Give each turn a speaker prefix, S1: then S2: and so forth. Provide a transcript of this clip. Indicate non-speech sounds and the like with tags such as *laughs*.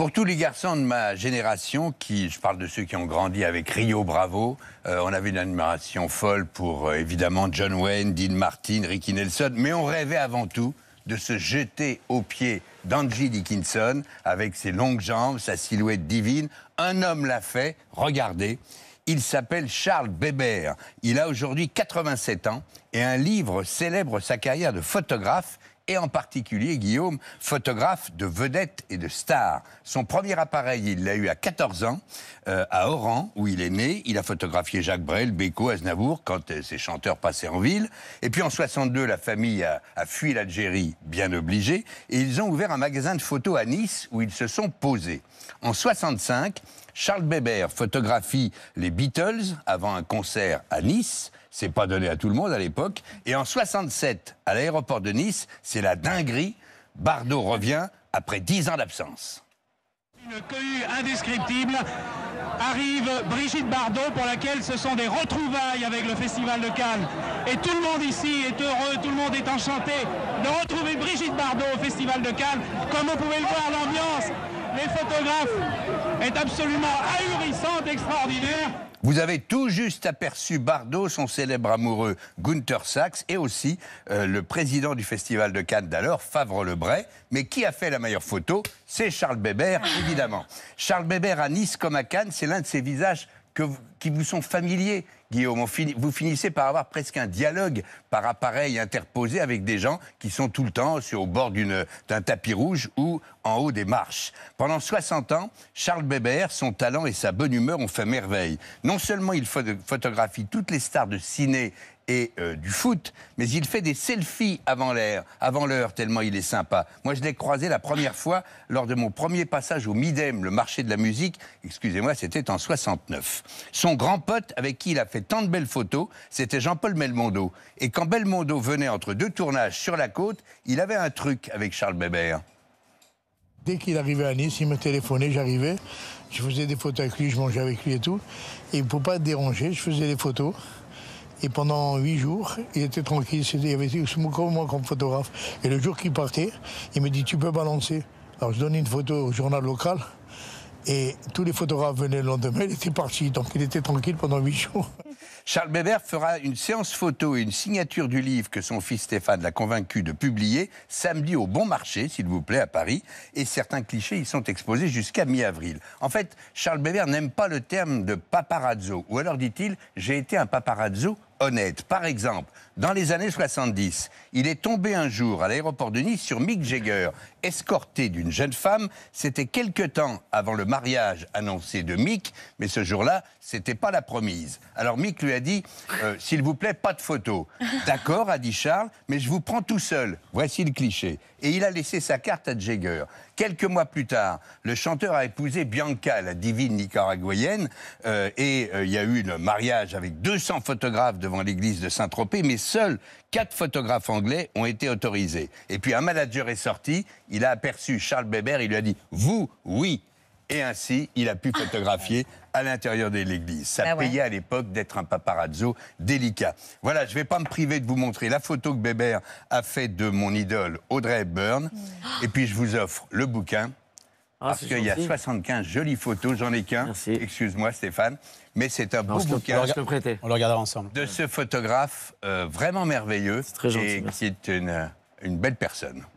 S1: Pour tous les garçons de ma génération, qui, je parle de ceux qui ont grandi avec Rio Bravo, euh, on avait une admiration folle pour euh, évidemment John Wayne, Dean Martin, Ricky Nelson, mais on rêvait avant tout de se jeter aux pieds d'Angie Dickinson avec ses longues jambes, sa silhouette divine. Un homme l'a fait, regardez. Il s'appelle Charles Bébert. Il a aujourd'hui 87 ans et un livre célèbre sa carrière de photographe et en particulier, Guillaume, photographe de vedettes et de stars. Son premier appareil, il l'a eu à 14 ans, euh, à Oran, où il est né. Il a photographié Jacques Brel, Beko, Aznavour, quand ses euh, ces chanteurs passaient en ville. Et puis en 62, la famille a, fui l'Algérie, bien obligée, et ils ont ouvert un magasin de photos à Nice, où ils se sont posés. En 65, Charles Bébert photographie les Beatles avant un concert à Nice. C'est pas donné à tout le monde à l'époque. Et en 67, à l'aéroport de Nice, c'est la dinguerie. Bardot revient après 10 ans d'absence.
S2: Une cohue indescriptible. Arrive Brigitte Bardot pour laquelle ce sont des retrouvailles avec le Festival de Cannes. Et tout le monde ici est heureux, tout le monde est enchanté de retrouver Brigitte Bardot au Festival de Cannes. Comme vous pouvez le voir, l'ambiance les photographes est absolument ahurissante, extraordinaire.
S1: Vous avez tout juste aperçu Bardot, son célèbre amoureux Gunther Sachs et aussi euh, le président du Festival de Cannes d'alors, Favre Lebray. Mais qui a fait la meilleure photo C'est Charles Bébert, évidemment. Charles Bébert à Nice comme à Cannes, c'est l'un de ces visages qui vous sont familiers. Guillaume, vous finissez par avoir presque un dialogue par appareil interposé avec des gens qui sont tout le temps sur, au bord d'un tapis rouge ou en haut des marches. Pendant 60 ans, Charles Bébert, son talent et sa bonne humeur ont fait merveille. Non seulement il photographie toutes les stars de ciné et euh, du foot, mais il fait des selfies avant l'air, avant l'heure, tellement il est sympa. Moi, je l'ai croisé la première fois lors de mon premier passage au Midem, le marché de la musique. Excusez-moi, c'était en 69. Son grand pote, avec qui il a fait tant de belles photos, c'était Jean-Paul Belmondo. Et quand Belmondo venait entre deux tournages sur la côte, il avait un truc avec Charles Bébert.
S2: Dès qu'il arrivait à Nice, il me téléphonait, j'arrivais, je faisais des photos avec lui, je mangeais avec lui et tout. Et pour pas déranger, je faisais des photos. Et pendant huit jours, il était tranquille. Il y avait comme moi, comme photographe. Et le jour qu'il partait, il me dit Tu peux balancer Alors je donnais une photo au journal local. Et tous les photographes venaient le lendemain, il était parti, donc il était tranquille pendant huit jours.
S1: Charles Bébert fera une séance photo et une signature du livre que son fils Stéphane l'a convaincu de publier samedi au Bon Marché, s'il vous plaît, à Paris. Et certains clichés y sont exposés jusqu'à mi-avril. En fait, Charles Bébert n'aime pas le terme de paparazzo. Ou alors dit-il, j'ai été un paparazzo honnête. Par exemple, dans les années 70, il est tombé un jour à l'aéroport de Nice sur Mick Jagger, escorté d'une jeune femme. C'était quelque temps avant le mariage annoncé de Mick, mais ce jour-là, c'était pas la promise. Alors Mick lui a dit euh, S'il vous plaît, pas de photo. *laughs* D'accord, a dit Charles, mais je vous prends tout seul. Voici le cliché. Et il a laissé sa carte à Jagger. Quelques mois plus tard, le chanteur a épousé Bianca, la divine nicaraguayenne, euh, et euh, il y a eu le mariage avec 200 photographes devant l'église de Saint-Tropez, mais seuls quatre photographes anglais ont été autorisés. Et puis un manager est sorti, il a aperçu Charles Bébert, il lui a dit Vous, oui, et ainsi il a pu *laughs* photographier à l'intérieur de l'église. Ça ah payait à l'époque d'être un paparazzo délicat. Voilà, je ne vais pas me priver de vous montrer la photo que Bébert a faite de mon idole Audrey Hepburn. Hmm. Et puis je vous offre le bouquin. Ah, parce qu'il y a 75 jolies photos, j'en ai qu'un. Excuse-moi Stéphane, mais c'est un beau bouquin. On le regardera ensemble. De ce photographe euh, vraiment merveilleux. Très et une, une belle personne.